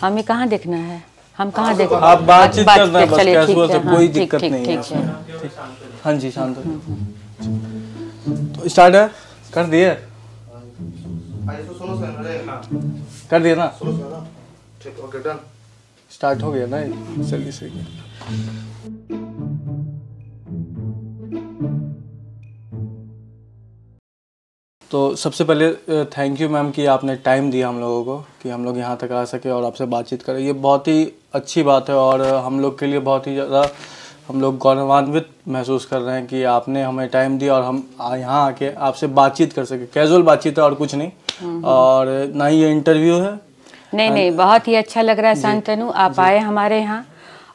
हमें कहाँ देखना है हम कहाँ देख आप बातचीत कोई दिक्कत नहीं है हाँ जी शांत तो स्टार्ट है कर दिए कर दिया ना ठीक ओके डन स्टार्ट हो गया ना जल्दी से तो सबसे पहले थैंक यू मैम कि आपने टाइम दिया हम लोगों को कि हम लोग यहाँ तक आ सके और आपसे बातचीत करें ये बहुत ही अच्छी बात है और हम लोग के लिए बहुत ही ज़्यादा हम लोग गौरवान्वित महसूस कर रहे हैं कि आपने हमें टाइम दिया और हम यहाँ आके आपसे बातचीत कर सके कैजुअल बातचीत है और कुछ नहीं, हम्म। और ना ही ये इंटरव्यू है नहीं नहीं बहुत ही अच्छा लग रहा है शांतनु आप आए हमारे यहाँ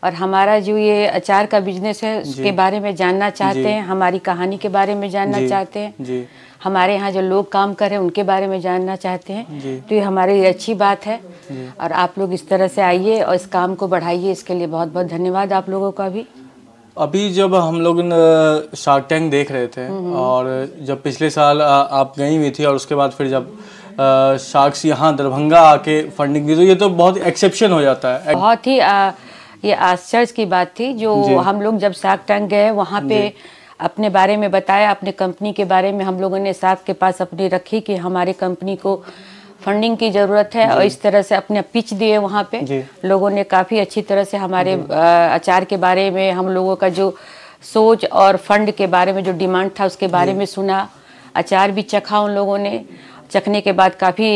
और हमारा जो ये अचार का बिजनेस है उसके बारे में जानना चाहते हैं हमारी कहानी के बारे में जानना चाहते हैं हमारे यहाँ जो लोग काम कर रहे हैं उनके बारे में जानना चाहते हैं तो ये हमारे लिए अच्छी बात है और आप लोग इस तरह से आइए और इस काम को बढ़ाइए इसके लिए बहुत बहुत धन्यवाद आप लोगों का भी अभी जब हम लोग शार्क टैंक देख रहे थे हम्म, हम्म। और जब पिछले साल आप गई हुई थी और उसके बाद फिर जब शार्क्स यहाँ दरभंगा आके फंडिंग दी तो ये तो बहुत एक्सेप्शन हो जाता है बहुत ही आ, ये आश्चर्य की बात थी जो हम लोग जब साग टैंक गए वहाँ पे अपने बारे में बताया अपने कंपनी के बारे में हम लोगों ने साग के पास अपनी रखी कि हमारे कंपनी को फंडिंग की ज़रूरत है और इस तरह से अपने पिच दिए वहाँ पे लोगों ने काफ़ी अच्छी तरह से हमारे अचार के बारे में हम लोगों का जो सोच और फंड के बारे में जो डिमांड था उसके बारे में सुना अचार भी चखा उन लोगों ने चखने के बाद काफ़ी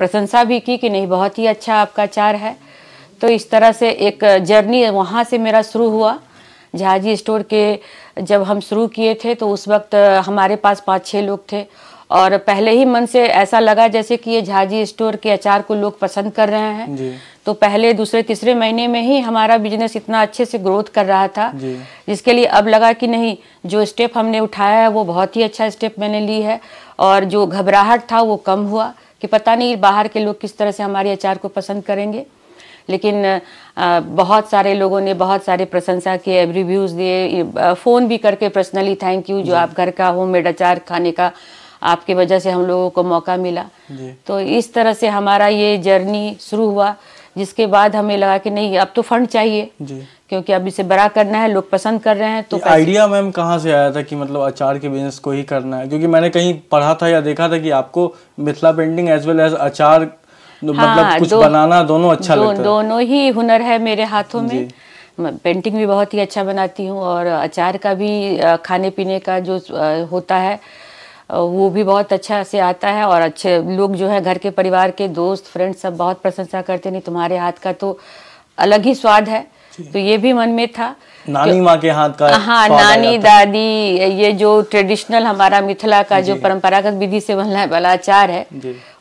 प्रशंसा भी की कि नहीं बहुत ही अच्छा आपका अचार है तो इस तरह से एक जर्नी वहाँ से मेरा शुरू हुआ झाजी स्टोर के जब हम शुरू किए थे तो उस वक्त हमारे पास पाँच छः लोग थे और पहले ही मन से ऐसा लगा जैसे कि ये झाजी स्टोर के अचार को लोग पसंद कर रहे हैं तो पहले दूसरे तीसरे महीने में ही हमारा बिजनेस इतना अच्छे से ग्रोथ कर रहा था जिसके लिए अब लगा कि नहीं जो स्टेप हमने उठाया है वो बहुत ही अच्छा स्टेप मैंने ली है और जो घबराहट था वो कम हुआ कि पता नहीं बाहर के लोग किस तरह से हमारे अचार को पसंद करेंगे लेकिन बहुत सारे लोगों ने बहुत सारे प्रशंसा किए रिव्यूज़ दिए फ़ोन भी करके पर्सनली थैंक यू जो आप घर का होम मेड अचार खाने का आपके वजह से हम लोगों को मौका मिला तो इस तरह से हमारा ये जर्नी शुरू हुआ जिसके बाद हमें लगा कि नहीं अब तो फंड चाहिए क्योंकि अब इसे बड़ा करना है लोग पसंद कर रहे हैं तो आइडिया मैम कहाँ से आया था कि मतलब अचार के बिजनेस को ही करना है क्योंकि मैंने कहीं पढ़ा था या देखा था कि आपको Mithila painting as well as अचार तो मतलब हाँ, मतलब कुछ दो, बनाना दोनों अच्छा दो, लगता है दोनों ही हुनर है मेरे हाथों में पेंटिंग भी बहुत ही अच्छा बनाती हूँ और अचार का भी खाने पीने का जो होता है वो भी बहुत अच्छा से आता है और अच्छे लोग जो है घर के परिवार के दोस्त फ्रेंड सब बहुत प्रशंसा करते नहीं तुम्हारे हाथ का तो अलग ही स्वाद है तो ये भी मन में था नानी माँ के हाथ का हाँ नानी दादी ये जो ट्रेडिशनल हमारा मिथिला का जो परंपरागत विधि से बनने वाला अचार है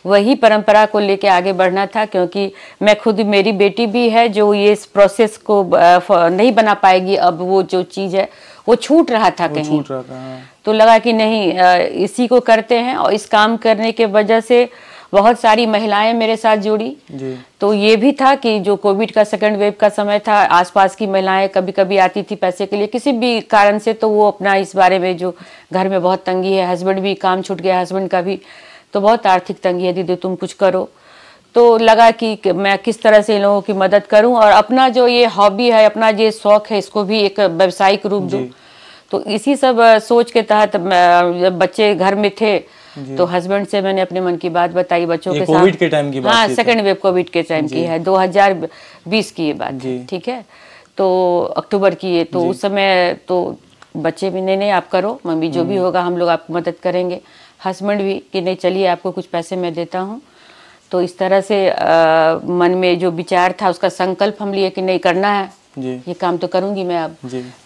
वही परंपरा को लेके आगे बढ़ना था क्योंकि मैं खुद मेरी बेटी भी है जो ये इस प्रोसेस को नहीं बना पाएगी अब वो जो चीज़ है वो छूट रहा था कहीं रहा था। हाँ। तो लगा कि नहीं इसी को करते हैं और इस काम करने के वजह से बहुत सारी महिलाएं मेरे साथ जुड़ी तो ये भी था कि जो कोविड का सेकंड वेव का समय था आसपास की महिलाएं कभी कभी आती थी पैसे के लिए किसी भी कारण से तो वो अपना इस बारे में जो घर में बहुत तंगी है हस्बैंड भी काम छूट गया हस्बैंड का भी तो बहुत आर्थिक तंगी है दीदी तुम कुछ करो तो लगा कि मैं किस तरह से इन लोगों की मदद करूं और अपना जो ये हॉबी है अपना ये शौक है इसको भी एक व्यावसायिक रूप दूँ तो इसी सब सोच के तहत जब बच्चे घर में थे तो हस्बैंड से मैंने अपने मन की बात बताई बच्चों के साथ कोविड के टाइम की बात हाँ सेकंड वेव कोविड के टाइम की है 2020 की ये बात ठीक है तो अक्टूबर की है तो उस समय तो बच्चे भी नहीं नहीं आप करो मम्मी जो भी हम्म। होगा हम लोग आपको मदद करेंगे हस्बैंड भी कि नहीं चलिए आपको कुछ पैसे मैं देता हूँ तो इस तरह से आ, मन में जो विचार था उसका संकल्प हम लिए कि नहीं करना है जी। ये काम तो करूँगी मैं अब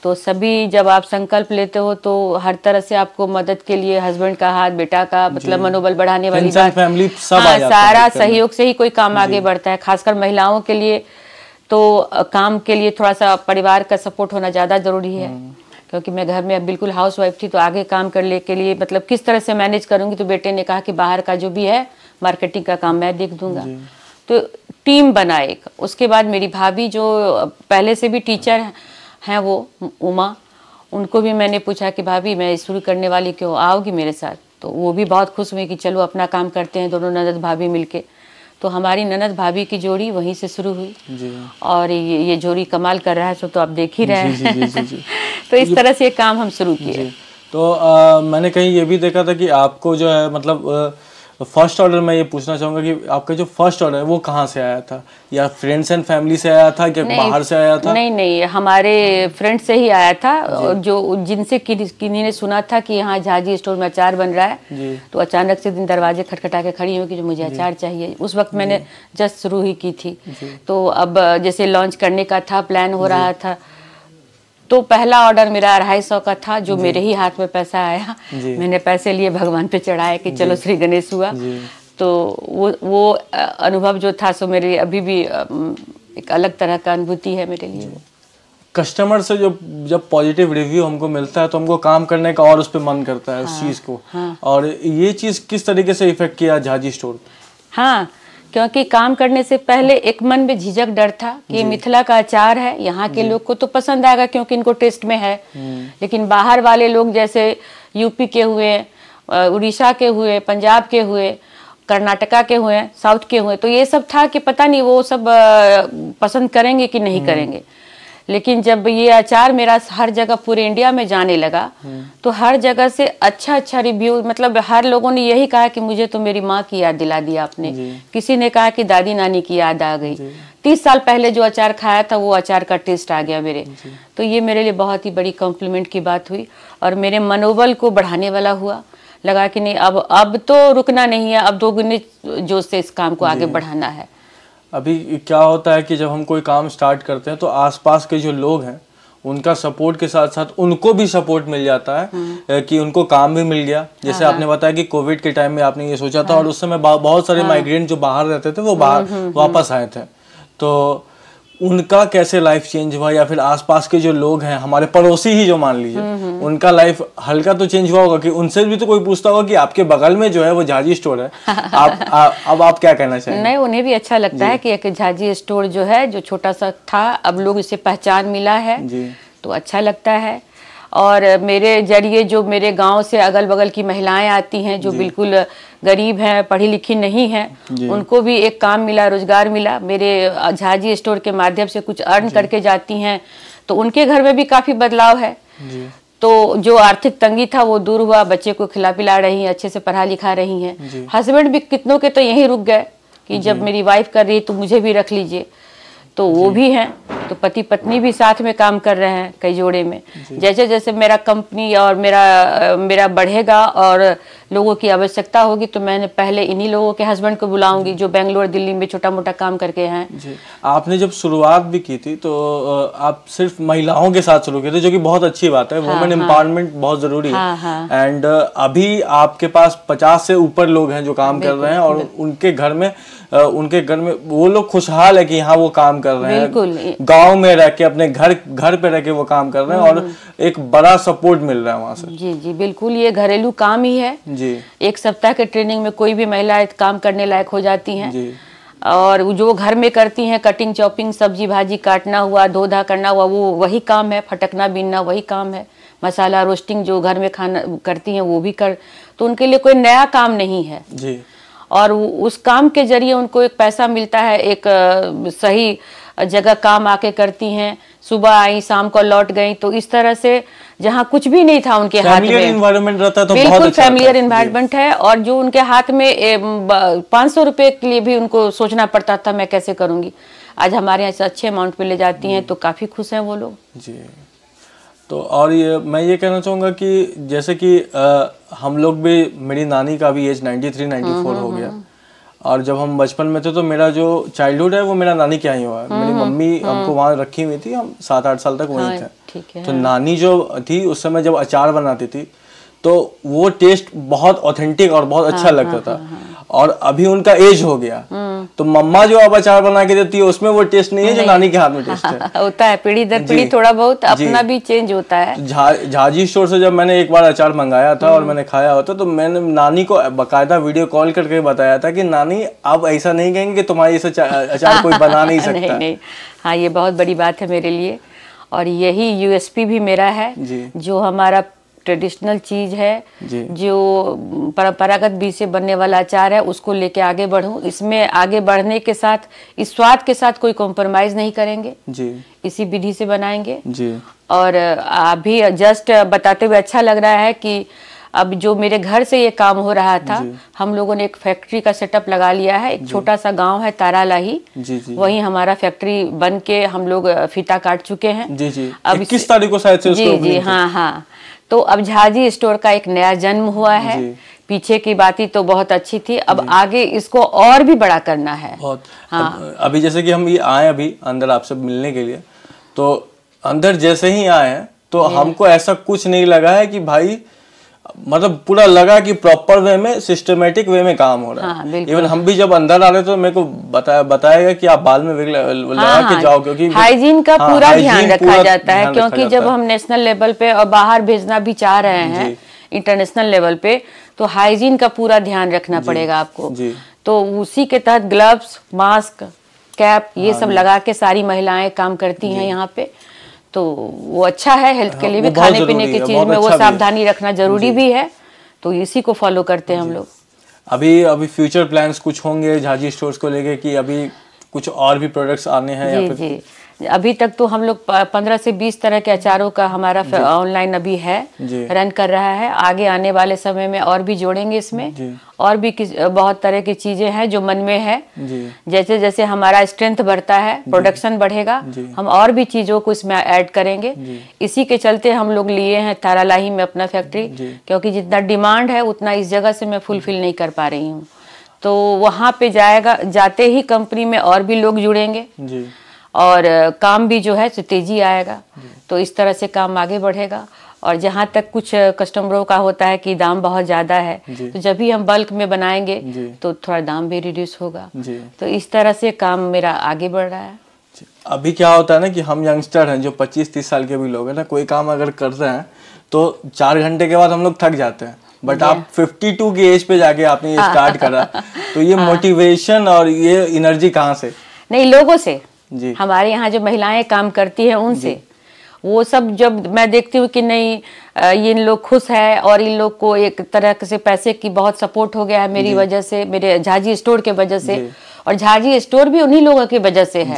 तो सभी जब आप संकल्प लेते हो तो हर तरह से आपको मदद के लिए हस्बैंड का हाथ बेटा का मतलब मनोबल बढ़ाने वाली बात फैमिली सब हाँ, सारा सहयोग से ही कोई काम आगे बढ़ता है खासकर महिलाओं के लिए तो काम के लिए थोड़ा सा परिवार का सपोर्ट होना ज़्यादा ज़रूरी है हम्म। क्योंकि मैं घर में अब बिल्कुल हाउस वाइफ थी तो आगे काम करने के लिए मतलब किस तरह से मैनेज करूँगी तो बेटे ने कहा कि बाहर का जो भी है मार्केटिंग का काम मैं देख दूंगा तो टीम बना एक उसके बाद मेरी भाभी जो पहले से भी टीचर हैं वो उमा उनको भी मैंने पूछा कि भाभी मैं शुरू करने वाली क्यों आओगी मेरे साथ तो वो भी बहुत खुश हुई कि चलो अपना काम करते हैं दोनों ननद भाभी मिलके तो हमारी ननद भाभी की जोड़ी वहीं से शुरू हुई और ये ये जोड़ी कमाल कर रहा है सो तो आप देख ही रहे हैं तो इस तरह से ये काम हम शुरू किए तो आ, मैंने कहीं ये भी देखा था कि आपको जो है मतलब फर्स्ट ऑर्डर मैं ये पूछना चाहूंगा कि आपका जो फर्स्ट ऑर्डर है वो कहाँ से आया था या फ्रेंड्स एंड फैमिली से आया था या बाहर से आया था नहीं नहीं हमारे फ्रेंड से ही आया था जो जिनसे किन्हीं ने सुना था कि यहाँ झाजी स्टोर में अचार बन रहा है तो अचानक से दिन दरवाजे खटखटा के खड़ी हुई कि जो मुझे अचार चाहिए उस वक्त मैंने जस्ट शुरू ही की थी तो अब जैसे लॉन्च करने का था प्लान हो रहा था तो पहला ऑर्डर मेरा अढ़ाई सौ का था जो मेरे ही हाथ में पैसा आया मैंने पैसे लिए भगवान पे चढ़ाए कि चलो श्री गणेश हुआ तो वो वो अनुभव जो था सो मेरे अभी भी एक अलग तरह का अनुभूति है मेरे लिए कस्टमर से जो जब पॉजिटिव रिव्यू हमको मिलता है तो हमको काम करने का और उस पर मन करता है हाँ, उस चीज़ को हाँ, और ये चीज़ किस तरीके से इफेक्ट किया झाजी स्टोर हाँ क्योंकि काम करने से पहले एक मन में झिझक डर था कि मिथिला का अचार है यहाँ के लोग को तो पसंद आएगा क्योंकि इनको टेस्ट में है हम्म। लेकिन बाहर वाले लोग जैसे यूपी के हुए उड़ीसा के हुए पंजाब के हुए कर्नाटका के हुए साउथ के हुए तो ये सब था कि पता नहीं वो सब पसंद करेंगे कि नहीं हम्म। करेंगे लेकिन जब ये अचार मेरा हर जगह पूरे इंडिया में जाने लगा तो हर जगह से अच्छा अच्छा रिव्यू मतलब हर लोगों ने यही कहा कि मुझे तो मेरी माँ की याद दिला दी आपने किसी ने कहा कि दादी नानी की याद आ गई तीस साल पहले जो अचार खाया था वो अचार का टेस्ट आ गया मेरे तो ये मेरे लिए बहुत ही बड़ी कॉम्प्लीमेंट की बात हुई और मेरे मनोबल को बढ़ाने वाला हुआ लगा कि नहीं अब अब तो रुकना नहीं है अब दोगुने जोश से इस काम को आगे बढ़ाना है अभी क्या होता है कि जब हम कोई काम स्टार्ट करते हैं तो आसपास के जो लोग हैं उनका सपोर्ट के साथ साथ उनको भी सपोर्ट मिल जाता है हम्म। कि उनको काम भी मिल गया जैसे हाँ, आपने हाँ। बताया कि कोविड के टाइम में आपने ये सोचा था हाँ। और उस समय बहुत सारे माइग्रेंट जो बाहर रहते थे वो बाहर हम्म, हम्म, वापस आए थे तो उनका कैसे लाइफ चेंज हुआ या फिर आसपास के जो लोग हैं हमारे पड़ोसी ही जो मान लीजिए हम्म, हम्म। उनका लाइफ हल्का तो चेंज हुआ होगा कि उनसे भी तो कोई पूछता होगा कि आपके बगल में जो है वो झाजी स्टोर है आप आ, अब आप क्या कहना चाहेंगे नहीं उन्हें भी अच्छा लगता है कि एक झाजी स्टोर जो है जो छोटा सा था अब लोग इसे पहचान मिला है जी। तो अच्छा लगता है और मेरे जरिए जो मेरे गांव से अगल बगल की महिलाएं आती हैं जो बिल्कुल गरीब हैं पढ़ी लिखी नहीं है उनको भी एक काम मिला रोजगार मिला मेरे झाजी स्टोर के माध्यम से कुछ अर्न करके जाती हैं तो उनके घर में भी काफ़ी बदलाव है तो जो आर्थिक तंगी था वो दूर हुआ बच्चे को खिला पिला रही हैं अच्छे से पढ़ा लिखा रही हैं हस्बैंड भी कितनों के तो यहीं रुक गए कि जब मेरी वाइफ कर रही है तो मुझे भी रख लीजिए तो वो भी हैं तो पति पत्नी भी साथ में काम कर रहे हैं कई जोड़े में जैसे जैसे मेरा कंपनी और मेरा मेरा बढ़ेगा और लोगों की आवश्यकता होगी तो मैंने पहले इन्हीं लोगों के हस्बैंड को बुलाऊंगी जो बेंगलोर दिल्ली में छोटा मोटा काम करके हैं आपने जब शुरुआत भी की थी तो आप सिर्फ महिलाओं के साथ शुरू किए थे जो की बहुत अच्छी बात है वुमेन हाँ, एम्पावरमेंट हाँ। बहुत जरूरी है एंड हाँ, अभी आपके पास पचास से ऊपर लोग हैं जो काम कर रहे हैं और उनके घर में उनके घर में वो लोग खुशहाल है कि यहाँ वो काम कर कर रहे हैं गांव में रह के अपने घर घर पे रह के वो काम कर रहे हैं और हम्म, हम्म। एक बड़ा सपोर्ट मिल रहा है वहाँ से जी जी बिल्कुल ये घरेलू काम ही है जी एक सप्ताह के ट्रेनिंग में कोई भी महिला काम करने लायक हो जाती है जी और जो घर में करती हैं कटिंग चॉपिंग सब्जी भाजी काटना हुआ धोधा करना हुआ वो वही काम है फटकना बीनना वही काम है मसाला रोस्टिंग जो घर में खाना करती हैं वो भी कर तो उनके लिए कोई नया काम नहीं है जी और उस काम के जरिए उनको एक पैसा मिलता है एक सही जगह काम आके करती हैं सुबह आई शाम को लौट गई तो इस तरह से जहाँ कुछ भी नहीं था उनके हाथ में रहता तो बिल्कुल अच्छा फैमिलियर इन्वायरमेंट है और जो उनके हाथ में पाँच सौ रुपये के लिए भी उनको सोचना पड़ता था मैं कैसे करूँगी आज हमारे यहाँ अच्छे अमाउंट पे ले जाती हैं तो काफ़ी खुश हैं वो लोग जी तो और ये मैं ये कहना चाहूँगा कि जैसे कि आ, हम लोग भी मेरी नानी का भी एज 93 94 हो गया हम्म। और जब हम बचपन में थे तो मेरा जो चाइल्डहुड है वो मेरा नानी क्या ही हुआ है मेरी हम्म, मम्मी हम्म। हमको वहाँ रखी हुई थी हम सात आठ साल तक वहीं हाँ, थे तो हाँ। नानी जो थी उस समय जब अचार बनाती थी तो वो टेस्ट बहुत ऑथेंटिक और बहुत अच्छा हाँ, लगता था और अभी उनका एज हो गया हम्म। तो मम्मा जो अब अचार बना के देती है उसमें वो टेस्ट नहीं है जो नानी के हाथ में टेस्ट है होता है पीढ़ी दर पीढ़ी थोड़ा बहुत अपना भी चेंज होता है तो झाजी स्टोर से जब मैंने एक बार अचार मंगाया था और हम्म। मैंने खाया होता तो मैंने नानी को बकायदा वीडियो कॉल करके बताया था कि नानी अब ऐसा नहीं कहेंगे कि तुम्हारे ऐसे अचार कोई बना नहीं सकता नहीं हाँ ये बहुत बड़ी बात है मेरे लिए और यही यूएसपी भी मेरा है जो हमारा ट्रेडिशनल चीज है जो परंपरागत बीज से बनने वाला अचार है उसको लेके आगे बढ़ूं इसमें आगे बढ़ने के साथ इस स्वाद के साथ कोई कॉम्प्रोमाइज नहीं करेंगे जी इसी विधि से बनाएंगे जी और अभी जस्ट बताते हुए अच्छा लग रहा है कि अब जो मेरे घर से ये काम हो रहा था हम लोगों ने एक फैक्ट्री का सेटअप लगा लिया है एक छोटा सा गांव है तारालाही वहीं हमारा फैक्ट्री बन के हम लोग फीता काट चुके हैं जी जी अब किस तारीख को शायद से जी जी हाँ हाँ तो अब झाजी स्टोर का एक नया जन्म हुआ है पीछे की बातें तो बहुत अच्छी थी अब आगे इसको और भी बड़ा करना है बहुत हाँ अब, अभी जैसे कि हम ये आए अभी अंदर आपसे मिलने के लिए तो अंदर जैसे ही आए तो हमको ऐसा कुछ नहीं लगा है कि भाई मतलब पूरा लगा कि प्रॉपर वे में सिस्टमेटिक वे में काम हो रहा है हाँ, इवन हम भी जब अंदर आ रहे तो मेरे को बताया बताएगा कि आप बाल में लगा, हाँ, के हाँ, जाओ क्योंकि हाइजीन का हाँ, पूरा ध्यान रखा जाता है क्योंकि जब हम नेशनल लेवल पे और बाहर भेजना भी चाह रहे हैं इंटरनेशनल लेवल पे तो हाइजीन का पूरा ध्यान रखना पड़ेगा आपको तो उसी के तहत ग्लव्स मास्क कैप ये हाँ, सब लगा के सारी महिलाएं काम करती हैं यहाँ पे तो वो अच्छा है हेल्थ के हाँ, लिए भी खाने पीने की चीज़ में वो अच्छा सावधानी रखना जरूरी भी है तो इसी को फॉलो करते हैं हम लोग अभी अभी फ्यूचर प्लान्स कुछ होंगे झाजी स्टोर्स को लेके कि अभी कुछ और भी प्रोडक्ट्स आने हैं जी जी अभी तक तो हम लोग पंद्रह से बीस तरह के अचारों का हमारा ऑनलाइन अभी है रन कर रहा है आगे आने वाले समय में और भी जोड़ेंगे इसमें और भी किस बहुत तरह की चीजें हैं जो मन में है जैसे जैसे हमारा स्ट्रेंथ बढ़ता है प्रोडक्शन बढ़ेगा हम और भी चीजों को इसमें ऐड करेंगे इसी के चलते हम लोग लिए हैं तारालाही में अपना फैक्ट्री क्योंकि जितना डिमांड है उतना इस जगह से मैं फुलफिल नहीं कर पा रही हूँ तो वहाँ पे जाएगा जाते ही कंपनी में और भी लोग जुड़ेंगे और काम भी जो है तो तेज़ी आएगा तो इस तरह से काम आगे बढ़ेगा और जहाँ तक कुछ कस्टमरों का होता है कि दाम बहुत ज़्यादा है तो जब भी हम बल्क में बनाएंगे तो थोड़ा दाम भी रिड्यूस होगा तो इस तरह से काम मेरा आगे बढ़ रहा है अभी क्या होता है ना कि हम यंगस्टर हैं जो 25-30 साल के भी लोग हैं ना कोई काम अगर कर रहे हैं तो चार घंटे के बाद हम लोग थक जाते हैं बट आप 52 की एज पे जाके आपने ये स्टार्ट करा तो ये मोटिवेशन हाँ। और ये एनर्जी कहाँ से नहीं लोगों से जी हमारे यहाँ जो महिलाएं काम करती है उनसे वो सब जब मैं देखती हूँ कि नहीं ये इन लोग खुश है और इन लोग को एक तरह से पैसे की बहुत सपोर्ट हो गया है मेरी वजह से मेरे झाजी स्टोर के वजह से और झाजी स्टोर भी उन्हीं लोगों की वजह से है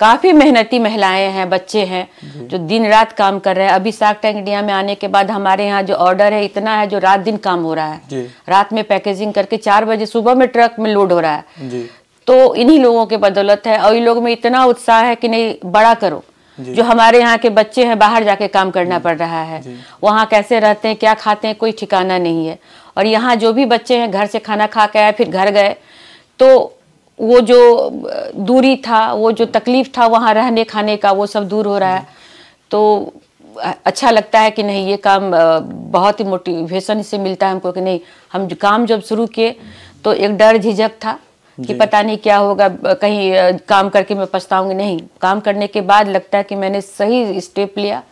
काफ़ी मेहनती महिलाएं हैं बच्चे हैं जो दिन रात काम कर रहे हैं अभी साग टैंक इंडिया में आने के बाद हमारे यहाँ जो ऑर्डर है इतना है जो रात दिन काम हो रहा है रात में पैकेजिंग करके चार बजे सुबह में ट्रक में लोड हो रहा है तो इन्हीं लोगों के बदौलत है और इन लोगों में इतना उत्साह है कि नहीं बड़ा करो जो हमारे यहाँ के बच्चे हैं बाहर जाके काम करना पड़ रहा है वहाँ कैसे रहते हैं क्या खाते हैं कोई ठिकाना नहीं है और यहाँ जो भी बच्चे हैं घर से खाना खा के आए फिर घर गए तो वो जो दूरी था वो जो तकलीफ था वहाँ रहने खाने का वो सब दूर हो रहा है तो अच्छा लगता है कि नहीं ये काम बहुत ही मोटिवेशन से मिलता है हमको कि नहीं हम काम जब शुरू किए तो एक डर झिझक था कि पता नहीं क्या होगा कहीं काम करके मैं पछताऊंगी नहीं काम करने के बाद लगता है कि मैंने सही स्टेप लिया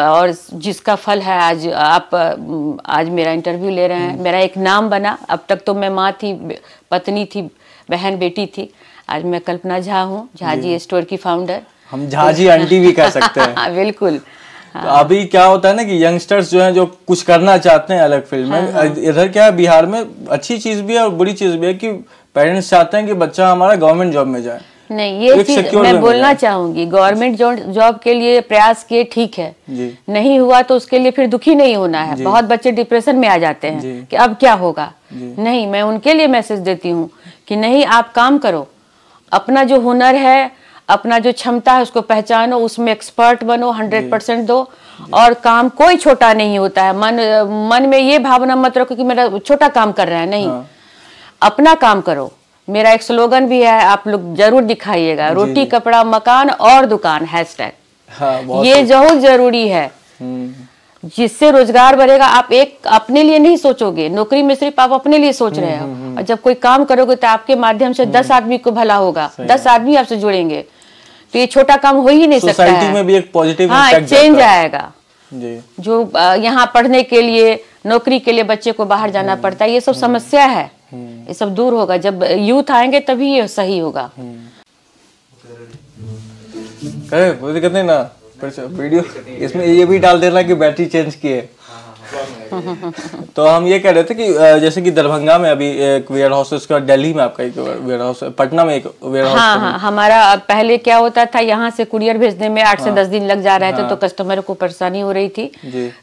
और जिसका फल है आज आप आज मेरा इंटरव्यू ले रहे हैं हम्म। मेरा एक नाम बना अब तक तो मैं माँ थी पत्नी थी बहन बेटी थी आज मैं कल्पना झा हूँ झाजी स्टोर की फाउंडर हम झाजी आंटी भी कह सकते हैं बिल्कुल तो हाँ। अभी क्या होता है ना कि यंगस्टर्स जो हैं जो कुछ करना चाहते हैं अलग फील्ड में हाँ, हाँ। इधर क्या है बिहार में अच्छी चीज भी है और बुरी चीज भी है कि पेरेंट्स चाहते हैं कि बच्चा हमारा गवर्नमेंट जॉब में जाए नहीं ये चीज मैं बोलना चाहूंगी गवर्नमेंट जॉब के लिए प्रयास किए ठीक है नहीं हुआ तो उसके लिए फिर दुखी नहीं होना है बहुत बच्चे डिप्रेशन में आ जाते हैं कि अब क्या होगा नहीं मैं उनके लिए मैसेज देती हूँ कि नहीं आप काम करो अपना जो हुनर है अपना जो क्षमता है उसको पहचानो उसमें एक्सपर्ट बनो हंड्रेड परसेंट दो और काम कोई छोटा नहीं होता है मन मन में ये भावना मत रखो कि मेरा छोटा काम कर रहा है नहीं हाँ। अपना काम करो मेरा एक स्लोगन भी है आप लोग जरूर दिखाइएगा रोटी कपड़ा मकान और दुकान हैशटैग हाँ, ये बहुत जरूरी है हम्म। जिससे रोजगार बढ़ेगा आप एक अपने लिए नहीं सोचोगे नौकरी में सिर्फ आप अपने लिए सोच रहे हो हम्म, हम्म, और जब कोई काम करोगे तो आपके माध्यम से दस आदमी को भला होगा दस आदमी आपसे जुड़ेंगे तो ये छोटा काम हो ही नहीं सकता है में भी एक पॉजिटिव हाँ चेंज आएगा जी। जो यहाँ पढ़ने के लिए नौकरी के लिए बच्चे को बाहर जाना पड़ता है ये सब समस्या है हम्म। ये सब दूर होगा जब यूथ आएंगे तभी ये सही होगा करे हम्म। कोई दिक्कत नहीं ना वीडियो इसमें ये भी डाल देना कि बैटरी चेंज की है तो हम ये कह रहे थे कि जैसे कि दरभंगा में अभी एक वेयर हाउस उसके बाद दिल्ली में आपका एक वेयर हाउस पटना में एक वेयर हाउस हाँ, हाँ, हमारा पहले क्या होता था यहाँ से कुरियर भेजने में आठ हाँ, से दस दिन लग जा रहे थे हाँ, तो कस्टमर को परेशानी हो रही थी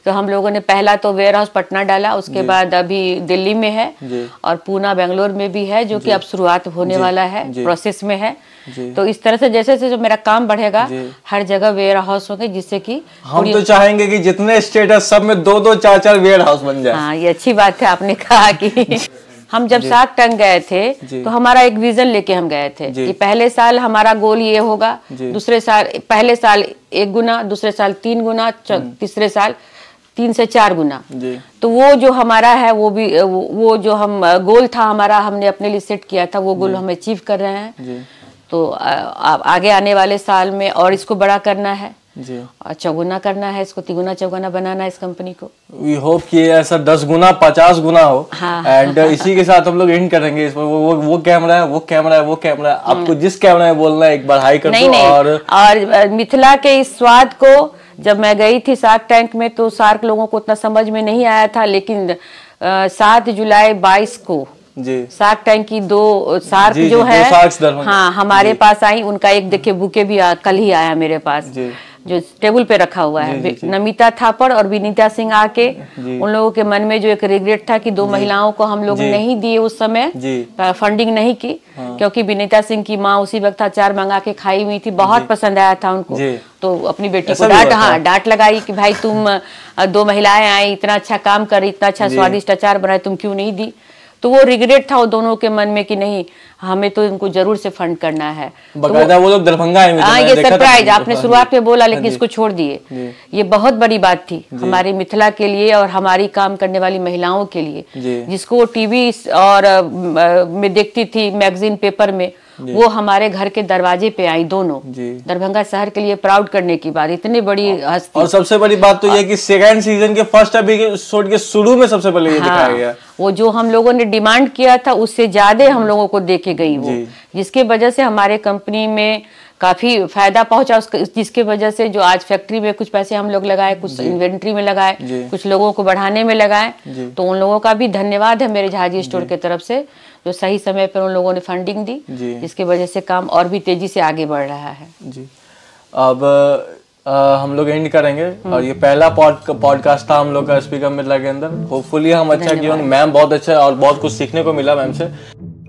तो हम लोगों ने पहला तो वेयर हाउस पटना डाला उसके बाद अभी दिल्ली में है और पूना बेंगलोर में भी है जो की अब शुरुआत होने वाला है प्रोसेस में है तो इस तरह से जैसे जैसे जो मेरा काम बढ़ेगा हर जगह वेयर हाउस होंगे जिससे की हम तो चाहेंगे की जितने स्टेटस सब में दो दो चार चल वेयर हाउस बन जाए हाँ ये अच्छी बात है आपने कहा कि हम जब सात टंग गए थे तो हमारा एक विजन लेके हम गए थे कि पहले साल हमारा गोल ये होगा दूसरे साल पहले साल एक गुना दूसरे साल तीन गुना हम्म। तीसरे साल तीन से चार गुना तो वो जो हमारा है वो भी वो जो हम गोल था हमारा हमने अपने लिए सेट किया था वो गोल हम अचीव कर रहे हैं तो आ, आगे आने वाले साल में और इसको बड़ा करना है जी और चौगुना करना है इसको तिगुना चौगुना बनाना है इस कंपनी को वी होप कि ऐसा दस गुना पचास गुना हो एंड हाँ, uh, इसी के साथ हम लोग एंड करेंगे इस पर वो वो वो कैमरा है वो कैमरा है वो कैमरा है आपको हम्म। जिस कैमरा में बोलना है एक बार हाई कर नहीं, दो नहीं, और और मिथिला के इस स्वाद को जब मैं गई थी सार्क टैंक में तो सार्क लोगों को उतना समझ में नहीं आया था लेकिन सात जुलाई बाईस को जी सार्क टैंक की दो सार्क जो है हाँ हमारे पास आई उनका एक देखिए बुके भी कल ही आया मेरे पास जी जो टेबल पे रखा हुआ है नमिता थापड़ और विनीता सिंह आके उन लोगों के मन में जो एक रिग्रेट था कि दो महिलाओं को हम लोग नहीं दिए उस समय फंडिंग नहीं की हाँ। क्योंकि विनीता सिंह की माँ उसी वक्त अचार मंगा के खाई हुई थी बहुत पसंद आया था उनको तो अपनी बेटी को डांट हाँ डांट लगाई कि भाई तुम दो महिलाएं आई इतना अच्छा काम कर इतना अच्छा स्वादिष्ट अचार बनाए तुम क्यों नहीं दी तो वो रिग्रेट था वो दोनों के मन में कि नहीं हमें तो इनको जरूर से फंड करना है तो बकायदा तो वो लोग दरभंगा हाँ ये सरप्राइज आपने शुरुआत में बोला लेकिन हाँ इसको छोड़ दिए ये बहुत बड़ी बात थी हमारे मिथिला के लिए और हमारी काम करने वाली महिलाओं के लिए जिसको टीवी और में देखती थी मैगजीन पेपर में वो हमारे घर के दरवाजे पे आई दोनों दरभंगा शहर के लिए प्राउड करने की बात इतनी बड़ी हस्ती और सबसे बड़ी बात तो ये कि सेकंड सीजन के फर्स्ट एपिसोड के शुरू में सबसे पहले ये दिखाया हाँ। गया वो जो हम लोगों ने डिमांड किया था उससे ज्यादा हम लोगों को देखे गई वो जिसके वजह से हमारे कंपनी में काफ़ी फायदा पहुंचा उस जिसके वजह से जो आज फैक्ट्री में कुछ पैसे हम लोग लगाए कुछ इन्वेंट्री में लगाए कुछ लोगों को बढ़ाने में लगाए तो उन लोगों का भी धन्यवाद है मेरे जहाजी स्टोर के तरफ से जो तो सही समय पर उन लोगों ने फंडिंग दी जिसकी वजह से काम और भी तेजी से आगे बढ़ रहा है जी अब आ, हम लोग एंड करेंगे और ये पहला पॉडकास्ट था हम लोग का स्पीकर मिर्ला के अंदर होपफुली हम अच्छा किए मैम बहुत अच्छा और बहुत कुछ सीखने को मिला मैम से